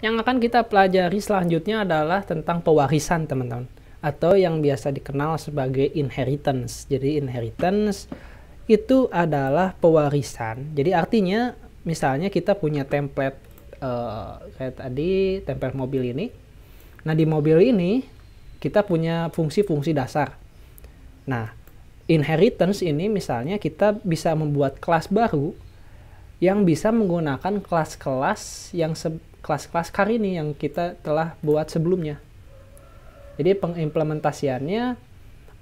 Yang akan kita pelajari selanjutnya adalah tentang pewarisan, teman-teman. Atau yang biasa dikenal sebagai inheritance. Jadi inheritance itu adalah pewarisan. Jadi artinya misalnya kita punya template uh, kayak tadi template mobil ini. Nah, di mobil ini kita punya fungsi-fungsi dasar. Nah, inheritance ini misalnya kita bisa membuat kelas baru yang bisa menggunakan kelas-kelas yang se kelas-kelas ini yang kita telah buat sebelumnya. Jadi pengimplementasiannya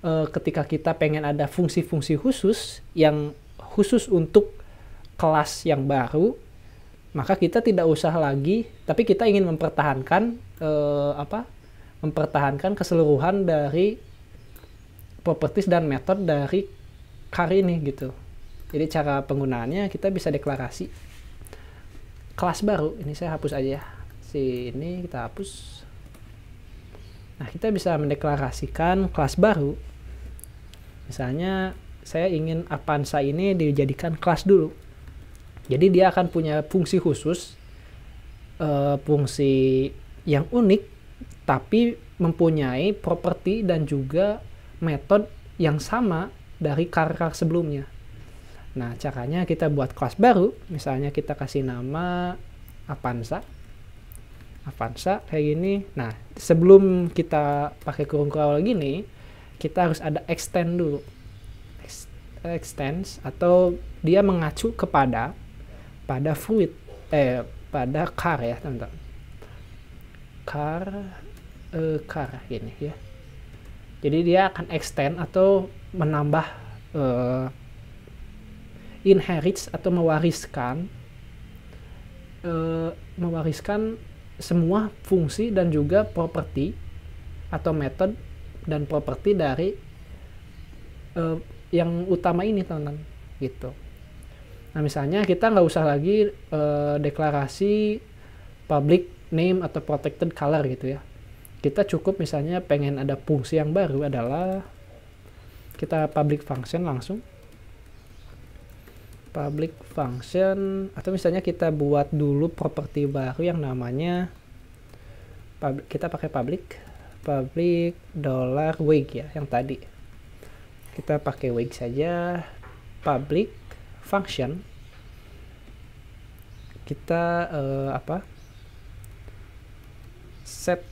uh, ketika kita pengen ada fungsi-fungsi khusus yang khusus untuk kelas yang baru, maka kita tidak usah lagi, tapi kita ingin mempertahankan uh, apa? mempertahankan keseluruhan dari properties dan method dari ini gitu. Jadi cara penggunaannya kita bisa deklarasi kelas baru ini saya hapus aja ya. sini kita hapus nah kita bisa mendeklarasikan kelas baru misalnya saya ingin Avanza ini dijadikan kelas dulu jadi dia akan punya fungsi khusus uh, fungsi yang unik tapi mempunyai properti dan juga metode yang sama dari karakter sebelumnya Nah, caranya kita buat kelas baru, misalnya kita kasih nama Avanza. Avanza kayak gini. Nah, sebelum kita pakai kurung kurawal gini, kita harus ada extend dulu. Ex extends atau dia mengacu kepada pada fluid eh pada car ya, teman-teman. Car eh car gini ya. Jadi dia akan extend atau menambah eh inherits atau mewariskan e, mewariskan semua fungsi dan juga properti atau method dan properti dari e, yang utama ini teman-teman gitu. Nah misalnya kita nggak usah lagi e, deklarasi public name atau protected color gitu ya. Kita cukup misalnya pengen ada fungsi yang baru adalah kita public function langsung public function atau misalnya kita buat dulu properti baru yang namanya public, kita pakai public public dollar wig ya yang tadi kita pakai wig saja public function kita uh, apa set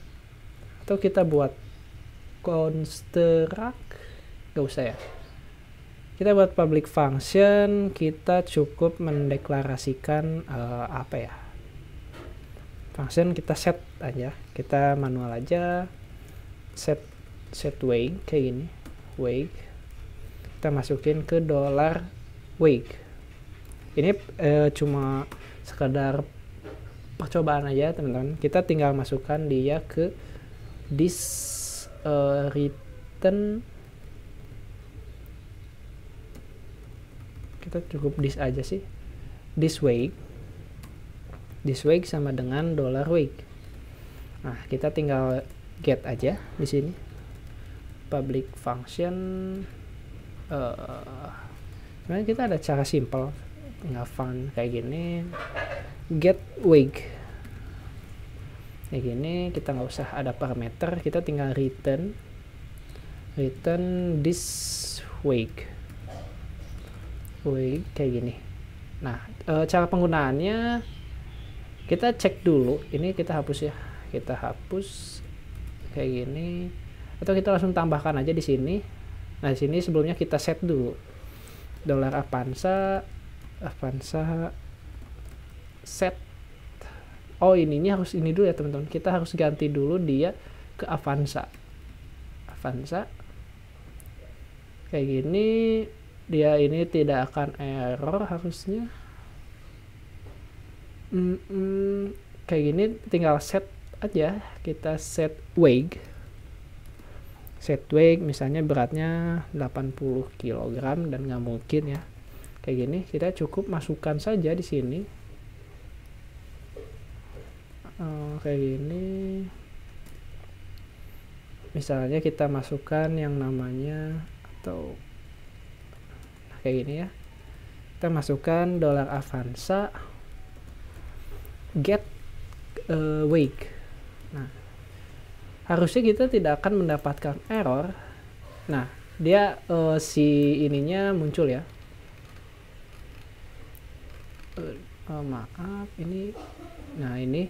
atau kita buat construct gak usah ya kita buat public function kita cukup mendeklarasikan uh, apa ya function kita set aja kita manual aja set set wake kayak gini wake kita masukin ke dollar wake ini uh, cuma sekedar percobaan aja teman-teman kita tinggal masukkan dia ke this uh, eh, return kita cukup this aja sih this week this week sama dengan dollar week nah kita tinggal get aja di sini public function uh, kita ada cara simple nggak fun kayak gini get week kayak gini kita nggak usah ada parameter kita tinggal return return this week Woi, kayak gini. Nah, e, cara penggunaannya kita cek dulu. Ini kita hapus ya. Kita hapus kayak gini atau kita langsung tambahkan aja di sini. Nah, di sini sebelumnya kita set dulu. Dolar Avanza Avanza set. Oh, ininya harus ini dulu ya, teman-teman. Kita harus ganti dulu dia ke Avanza. Avanza kayak gini dia ini tidak akan error harusnya mm -mm, kayak gini tinggal set aja kita set weight set weight misalnya beratnya 80 kg dan nggak mungkin ya kayak gini kita cukup masukkan saja di sini uh, kayak gini misalnya kita masukkan yang namanya atau kayak gini ya kita masukkan dolar Avanza get uh, wake nah harusnya kita tidak akan mendapatkan error nah dia uh, si ininya muncul ya uh, oh, maaf ini nah ini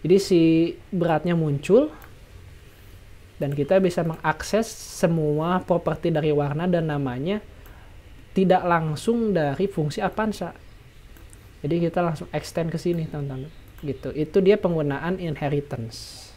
jadi si beratnya muncul dan kita bisa mengakses semua properti dari warna dan namanya tidak langsung dari fungsi Avanza. Jadi kita langsung extend ke sini, teman-teman. Gitu. Itu dia penggunaan inheritance.